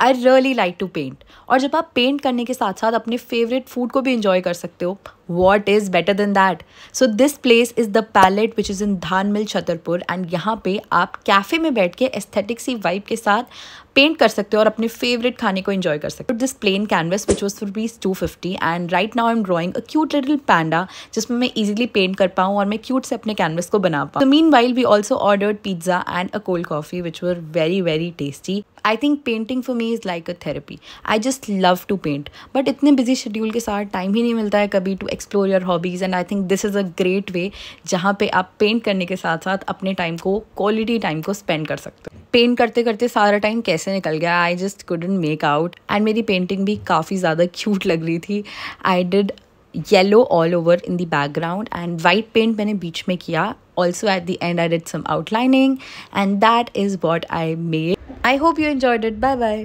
I really like to paint और जब आप पेंट करने के साथ साथ अपने फेवरेट फूड को भी इंजॉय कर सकते हो what is better than that so this place is the palette which is in Dhan Mill Chhatarpur and यहाँ पे आप कैफ़े में बैठ के एस्थेटिक सी वाइब के साथ पेंट कर सकते हो और अपने फेवरेट खाने को इन्जॉय कर सकते हो this plain canvas which was rupees two fifty and right now I am drawing a cute little panda जिसमें मैं इजीली पेंट कर पाऊँ और मैं क्यूट से अपने कैनवस को बना पाऊँ meanwhile we also ordered pizza and a cold coffee which were very very tasty I think painting for me is like a therapy I just love to paint but इतने busy schedule के साथ time ही नहीं मिलता है कभी to explore your hobbies and I think this is a great way जहाँ पे आप पेंट करने के साथ साथ अपने टाइम को क्वालिटी टाइम को स्पेंड कर सकते हो पेंट करते करते सारा टाइम कैसे निकल गया I just couldn't make out and मेरी पेंटिंग भी काफ़ी ज़्यादा क्यूट लग रही थी I did yellow all over in the background and white paint मैंने बीच में किया also at the end I did some outlining and that is what I made I hope you enjoyed it bye bye